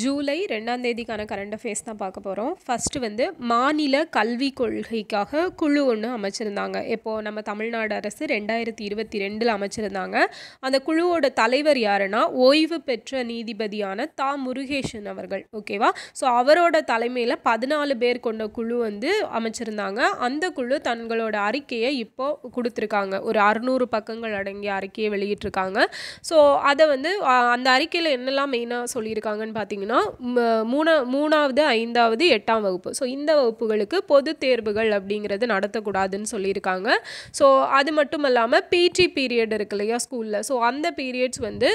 ஜூலை ரெண்டாம் தேதிக்கான current affairs தான் பார்க்க போகிறோம் ஃபஸ்ட்டு வந்து மாநில கல்வி கொள்கைக்காக குழு ஒன்று அமைச்சிருந்தாங்க இப்போது நம்ம தமிழ்நாடு அரசு ரெண்டாயிரத்தி இருபத்தி ரெண்டில் அமைச்சிருந்தாங்க அந்த குழுவோட தலைவர் யாருன்னா ஓய்வு பெற்ற நீதிபதியான தா முருகேஷன் அவர்கள் ஓகேவா ஸோ அவரோட தலைமையில் பதினாலு பேர் கொண்ட குழு வந்து அமைச்சிருந்தாங்க அந்த குழு தங்களோட அறிக்கையை இப்போது கொடுத்துருக்காங்க ஒரு அறுநூறு பக்கங்கள் அடங்கிய அறிக்கையை வெளியிட்டிருக்காங்க ஸோ அதை வந்து அந்த அறிக்கையில் என்னெல்லாம் மெயினாக சொல்லியிருக்காங்கன்னு பார்த்தீங்கன்னா பார்த்தீங்கன்னா மூணா மூணாவது ஐந்தாவது எட்டாம் வகுப்பு ஸோ இந்த வகுப்புகளுக்கு பொது தேர்வுகள் அப்படிங்கிறது நடத்தக்கூடாதுன்னு சொல்லியிருக்காங்க ஸோ அது மட்டும் இல்லாமல் பிடி பீரியட் இருக்கு இல்லையா ஸ்கூலில் ஸோ அந்த பீரியட்ஸ் வந்து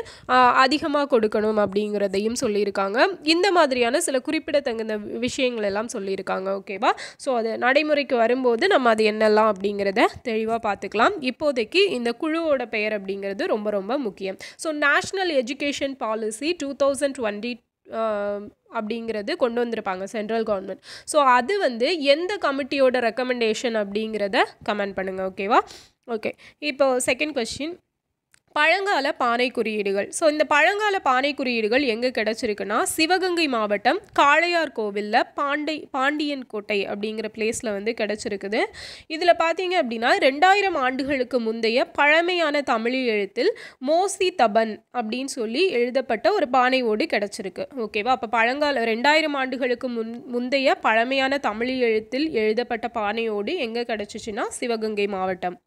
அதிகமாக கொடுக்கணும் அப்படிங்கிறதையும் சொல்லியிருக்காங்க இந்த மாதிரியான சில குறிப்பிடத்தகுந்த விஷயங்கள் எல்லாம் சொல்லியிருக்காங்க ஓகேவா ஸோ அது நடைமுறைக்கு வரும்போது நம்ம அது என்னெல்லாம் அப்படிங்கிறத தெளிவாக பார்த்துக்கலாம் இப்போதைக்கு இந்த குழுவோட பெயர் அப்படிங்கிறது ரொம்ப ரொம்ப முக்கியம் so national education policy two thousand twenty அப்படிங்கிறது கொண்டு வந்திருப்பாங்க சென்ட்ரல் கவர்மெண்ட் ஸோ அது வந்து எந்த கமிட்டியோட ரெக்கமெண்டேஷன் அப்படிங்கிறத கமெண்ட் பண்ணுங்கள் ஓகேவா ஓகே இப்போ செகண்ட் கொஸ்டின் பழங்கால பானை குறியீடுகள் ஸோ இந்த பழங்கால பானை குறியீடுகள் எங்கே கிடச்சிருக்குன்னா சிவகங்கை மாவட்டம் காளையார் கோவிலில் பாண்டை பாண்டியன் கோட்டை அப்படிங்கிற பிளேஸில் வந்து கிடச்சிருக்குது இதில் பார்த்தீங்க அப்படின்னா ரெண்டாயிரம் ஆண்டுகளுக்கு முந்தைய பழமையான தமிழ் எழுத்தில் மோசி தபன் அப்படின்னு சொல்லி எழுதப்பட்ட ஒரு பானை ஓடு கிடச்சிருக்கு ஓகேவா அப்போ பழங்கால ரெண்டாயிரம் ஆண்டுகளுக்கு முன் முந்தைய பழமையான தமிழ் எழுத்தில் எழுதப்பட்ட பானை ஓடு எங்கே கிடச்சிச்சின்னா சிவகங்கை மாவட்டம்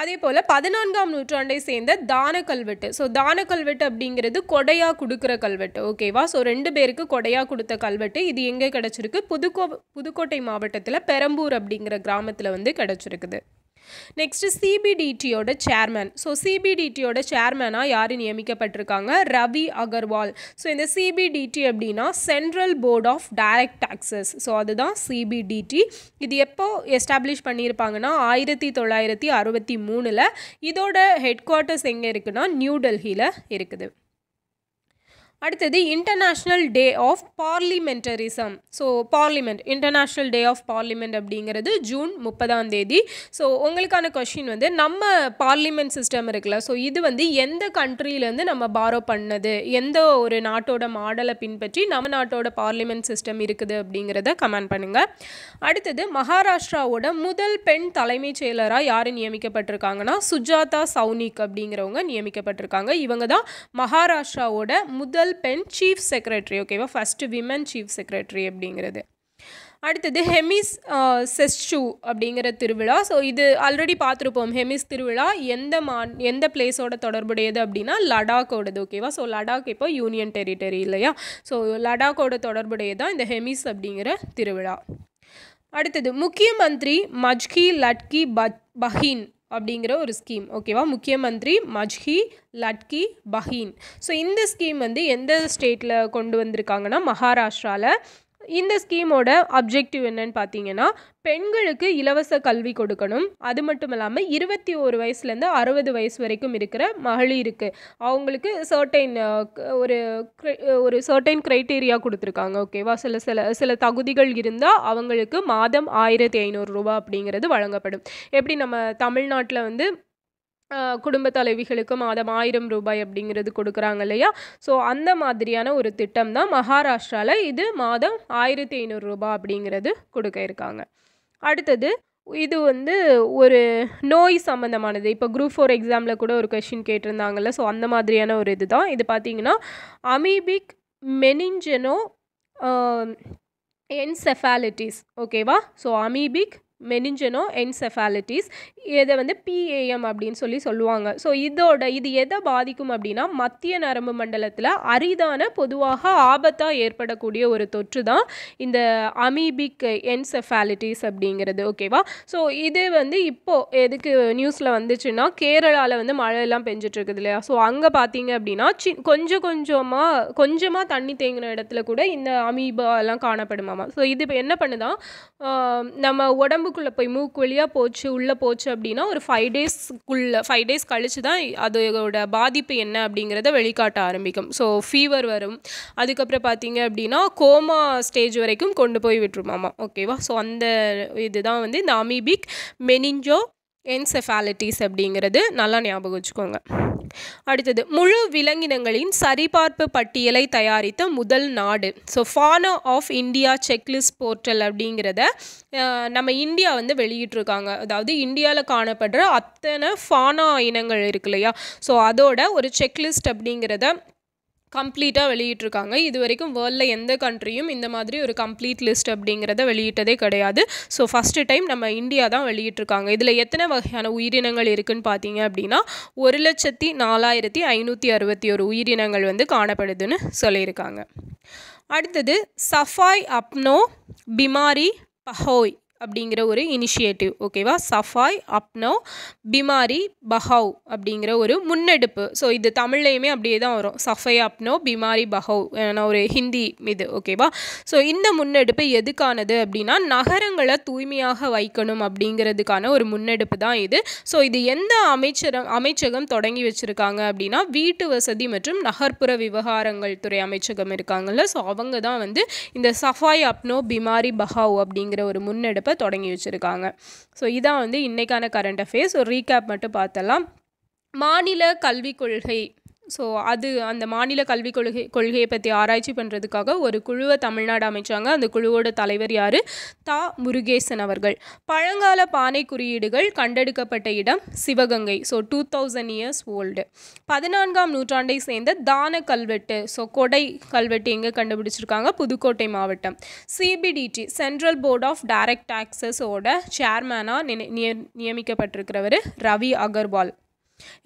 அதே போல் பதினான்காம் நூற்றாண்டை சேர்ந்த தான கல்வெட்டு ஸோ தான கல்வெட்டு அப்படிங்கிறது கொடையாக கொடுக்குற கல்வெட்டு ஓகேவா ஸோ ரெண்டு பேருக்கு கொடையாக கொடுத்த கல்வெட்டு இது எங்கே கிடச்சிருக்கு புதுக்கோ புதுக்கோட்டை மாவட்டத்தில் பெரம்பூர் அப்படிங்கிற கிராமத்தில் வந்து கிடச்சிருக்குது நெக்ஸ்ட்டு சிபிடிடியோட சேர்மேன் ஸோ சிபிடிடியோட சேர்மேனாக யார் நியமிக்கப்பட்டிருக்காங்க ரவி அகர்வால் ஸோ இந்த சிபிடிடி அப்படின்னா central board of direct taxes so அதுதான் சிபிடிடி இது எப்போ எஸ்டாப்ளிஷ் பண்ணியிருப்பாங்கன்னா ஆயிரத்தி தொள்ளாயிரத்தி அறுபத்தி மூணில் இதோட ஹெட் குவார்ட்டர்ஸ் எங்கே இருக்குன்னா நியூ டெல்லியில் இருக்குது அடுத்தது international day of parliamentarism so parliament international day of parliament அப்படிங்கிறது ஜூன் முப்பதாம் தேதி ஸோ உங்களுக்கான கொஷின் வந்து நம்ம பார்லிமெண்ட் சிஸ்டம் இருக்குல்ல ஸோ இது வந்து எந்த கண்ட்ரிலேருந்து நம்ம பாரோ பண்ணது எந்த ஒரு நாட்டோட மாடலை பின்பற்றி நம்ம நாட்டோட பார்லிமெண்ட் சிஸ்டம் இருக்குது அப்படிங்கிறத கமெண்ட் பண்ணுங்கள் அடுத்தது மகாராஷ்டிராவோட முதல் பெண் தலைமைச் செயலராக யார் நியமிக்கப்பட்டிருக்காங்கன்னா சுஜாதா சவுனிக் அப்படிங்கிறவங்க நியமிக்கப்பட்டிருக்காங்க இவங்க தான் மகாராஷ்டிராவோட முதல் முதல் பெண் சீஃப் செக்ரட்டரி ஓகேவா ஃபஸ்ட்டு விமன் சீஃப் செக்ரட்டரி அப்படிங்கிறது அடுத்தது ஹெமிஸ் செஸ்டூ uh, அப்படிங்கிற திருவிழா ஸோ இது ஆல்ரெடி பார்த்துருப்போம் ஹெமிஸ் திருவிழா எந்த மா எந்த பிளேஸோட தொடர்புடையது அப்படின்னா லடாக்கோடது ஓகேவா ஸோ லடாக் இப்போ யூனியன் டெரிட்டரி இல்லையா ஸோ லடாக்கோட தொடர்புடையது தான் இந்த ஹெமிஸ் அப்படிங்கிற திருவிழா அடுத்தது முக்கிய மந்திரி மஜ்கி லட்கி பத் பஹின் அப்படிங்கிற ஒரு ஸ்கீம் ஓகேவா முக்கிய மந்திரி மஜ்ஹி லட்கி பஹீன் ஸோ இந்த ஸ்கீம் வந்து எந்த ஸ்டேட்டில் கொண்டு வந்திருக்காங்கன்னா மகாராஷ்டிராவில் இந்த ஸ்கீமோட அப்ஜெக்டிவ் என்னன்னு பார்த்தீங்கன்னா பெண்களுக்கு இலவச கல்வி கொடுக்கணும் அது மட்டும் இல்லாமல் இருபத்தி ஒரு வயசுலேருந்து அறுபது வயசு வரைக்கும் இருக்கிற மகளிருக்கு அவங்களுக்கு சர்டைன் ஒரு ஒரு சர்டைன் க்ரைட்டீரியா கொடுத்துருக்காங்க ஓகேவா சில சில சில தகுதிகள் இருந்தால் அவங்களுக்கு மாதம் ஆயிரத்தி ஐநூறுரூபா அப்படிங்கிறது வழங்கப்படும் எப்படி நம்ம தமிழ்நாட்டில் வந்து குடும்ப தலைவிகளுக்கு மாதம் ஆயிரம் ரூபாய் அப்படிங்கிறது கொடுக்குறாங்க இல்லையா ஸோ அந்த மாதிரியான ஒரு திட்டம் தான் மகாராஷ்டிராவில் இது மாதம் ஆயிரத்தி ஐநூறுரூபா அப்படிங்கிறது கொடுக்க இருக்காங்க அடுத்தது இது வந்து ஒரு நோய் சம்மந்தமானது இப்போ குரூப் ஃபோர் எக்ஸாமில் கூட ஒரு கொஷின் கேட்டிருந்தாங்கல்ல ஸோ அந்த மாதிரியான ஒரு இது தான் இது பார்த்திங்கன்னா அமீபிக் மெனிஞ்சனோ என்செஃபாலிட்டிஸ் ஓகேவா ஸோ அமீபிக் மெனிஞ்சனோ என்செஃபாலிட்டிஸ் இதை வந்து பிஏஎம் அப்படின்னு சொல்லி சொல்லுவாங்க ஸோ இதோட இது எதை பாதிக்கும் அப்படின்னா மத்திய நரம்பு மண்டலத்தில் அரிதான பொதுவாக ஆபத்தாக ஏற்படக்கூடிய ஒரு தொற்று தான் இந்த அமீபிக் என்செஃபாலிட்டிஸ் அப்படிங்கிறது ஓகேவா ஸோ இது வந்து இப்போது எதுக்கு நியூஸில் வந்துச்சுன்னா கேரளாவில் வந்து மழையெல்லாம் பெஞ்சிட்ருக்குது இல்லையா ஸோ அங்கே பார்த்தீங்க அப்படின்னா சி கொஞ்சம் கொஞ்சமாக கொஞ்சமாக தண்ணி தேங்கின இடத்துல கூட இந்த அமீபாலாம் காணப்படுமாமா ஸோ இது இப்போ என்ன பண்ணுதான் நம்ம உடம்பு உடம்புக்குள்ளே போய் மூக்கு வழியாக போச்சு உள்ளே போச்சு அப்படின்னா ஒரு ஃபைவ் டேஸ்க்குள்ளே ஃபைவ் டேஸ் கழித்து தான் அதோட பாதிப்பு என்ன அப்படிங்கிறத வெளிக்காட்ட ஆரம்பிக்கும் ஸோ ஃபீவர் வரும் அதுக்கப்புறம் பார்த்தீங்க அப்படின்னா கோமா ஸ்டேஜ் வரைக்கும் கொண்டு போய் விட்டுருமாமா ஓகேவா ஸோ அந்த இதுதான் வந்து இந்த அமீபிக் மெனிஞ்சோ என்செஃபாலிட்டிஸ் அப்படிங்கிறது நல்லா ஞாபகம் வச்சுக்கோங்க அடுத்தது முழு விலங்கினங்களின் சரிபார்ப்பு பட்டியலை தயாரித்த முதல் நாடு so fauna of India checklist portal அப்படிங்கிறத நம்ம இந்தியா வந்து வெளியிட்ருக்காங்க அதாவது இந்தியாவில் காணப்படுற அத்தனை ஃபானா இனங்கள் இருக்கு இல்லையா ஸோ அதோட ஒரு செக்லிஸ்ட் அப்படிங்கிறத கம்ப்ளீட்டாக வெளியிட்டிருக்காங்க இது வரைக்கும் வேர்ல்டில் எந்த கண்ட்ரியும் இந்த மாதிரி ஒரு கம்ப்ளீட் லிஸ்ட் அப்படிங்கிறத வெளியிட்டதே கிடையாது ஸோ ஃபஸ்ட்டு டைம் நம்ம இந்தியா தான் வெளியிட்டிருக்காங்க இதில் எத்தனை வகையான உயிரினங்கள் இருக்குதுன்னு பார்த்தீங்க அப்படின்னா ஒரு லட்சத்தி நாலாயிரத்தி ஐநூற்றி அறுபத்தி ஒரு உயிரினங்கள் வந்து காணப்படுதுன்னு சொல்லியிருக்காங்க அடுத்தது சஃபாய் அப்னோ பிமாரி பஹோய் அப்படிங்கிற ஒரு இனிஷியேட்டிவ் ஓகேவா சஃபாய் அப்னோ பிமாரி பஹவ் அப்படிங்கிற ஒரு முன்னெடுப்பு ஸோ இது தமிழ்லையுமே அப்படியே தான் வரும் சஃபாய் அப்னோ பிமாரி பஹவ் நான் ஒரு ஹிந்தி இது ஓகேவா ஸோ இந்த முன்னெடுப்பு எதுக்கானது அப்படின்னா நகரங்களை தூய்மையாக வைக்கணும் அப்படிங்கிறதுக்கான ஒரு முன்னெடுப்பு தான் இது ஸோ இது எந்த அமைச்சரம் அமைச்சகம் தொடங்கி வச்சுருக்காங்க அப்படின்னா வீட்டு வசதி மற்றும் நகர்ப்புற விவகாரங்கள் துறை அமைச்சகம் இருக்காங்கல்ல ஸோ அவங்க தான் வந்து இந்த சஃபாய் அப்னோ பிமாரி பஹாவ் அப்படிங்கிற ஒரு முன்னெடுப்பு இப்போ தொடங்கி வச்சுருக்காங்க ஸோ இதான் வந்து இன்றைக்கான கரண்ட் அஃபேர்ஸ் ஒரு ரீகேப் மட்டும் பார்த்தலாம் மாநில கல்விக் கொள்கை ஸோ அது அந்த மாநில கல்விக் கொள்கை கொள்கையை பற்றி ஆராய்ச்சி பண்ணுறதுக்காக ஒரு குழுவை தமிழ்நாடு அமைச்சாங்க அந்த குழுவோட தலைவர் யார் தா முருகேசன் அவர்கள் பழங்கால பானை குறியீடுகள் கண்டெடுக்கப்பட்ட இடம் Sivaganga so two thousand years old பதினான்காம் நூற்றாண்டை சேர்ந்த தான கல்வெட்டு ஸோ கொடை கல்வெட்டு எங்கே கண்டுபிடிச்சிருக்காங்க புதுக்கோட்டை மாவட்டம் CBDT central board of direct டாக்ஸஸோட சேர்மேனாக நியமிக்கப்பட்டிருக்கிறவர் Ravi Agarwal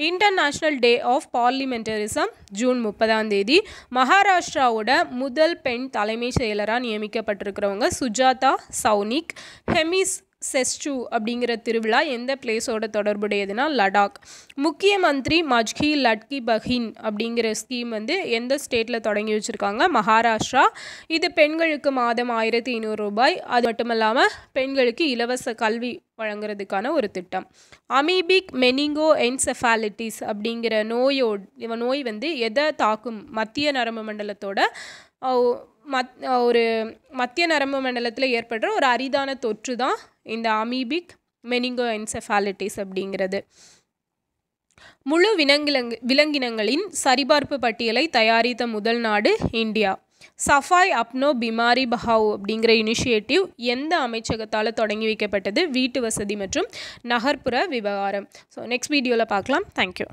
international day of parliamentarism June முப்பதாம் தேதி மகாராஷ்டிராவோட முதல் பெண் தலைமைச் செயலராக நியமிக்கப்பட்டிருக்கிறவங்க சுஜாதா சௌனிக் ஹெமிஸ் செஸ்டு அப்படிங்கிற திருவிழா எந்த பிளேஸோட தொடர்புடையதுன்னா லடாக் முக்கிய மந்திரி மஜ்கி லட்கி பஹின் அப்படிங்கிற ஸ்கீம் வந்து எந்த ஸ்டேட்டில் தொடங்கி வச்சுருக்காங்க மகாராஷ்டிரா இது பெண்களுக்கு மாதம் ஆயிரத்தி ஐநூறு ரூபாய் அது மட்டும் பெண்களுக்கு இலவச கல்வி வழங்குறதுக்கான ஒரு திட்டம் அமீபிக் மெனிங்கோ என்செஃபாலிட்டிஸ் அப்படிங்கிற நோயோ நோய் வந்து எதை தாக்கும் மத்திய நரம்பு மண்டலத்தோட மத் ஒரு மத்திய நரம்பு மண்டலத்தில் ஏற்படுற ஒரு அரிதான தொற்று தான் இந்த அமீபிக் மெனிங்கோ என்செஃபாலிட்டிஸ் அப்படிங்கிறது முழு விலங்கிலங்கு விலங்கினங்களின் சரிபார்ப்பு பட்டியலை தயாரித்த முதல் நாடு இந்தியா சஃபாய் அப்னோ பிமாரி பஹாவ் அப்படிங்கிற இனிஷியேட்டிவ் எந்த அமைச்சகத்தால் தொடங்கி வைக்கப்பட்டது வீட்டு வசதி மற்றும் நகர்ப்புற விவகாரம் ஸோ நெக்ஸ்ட் வீடியோவில் பார்க்கலாம் தேங்க்யூ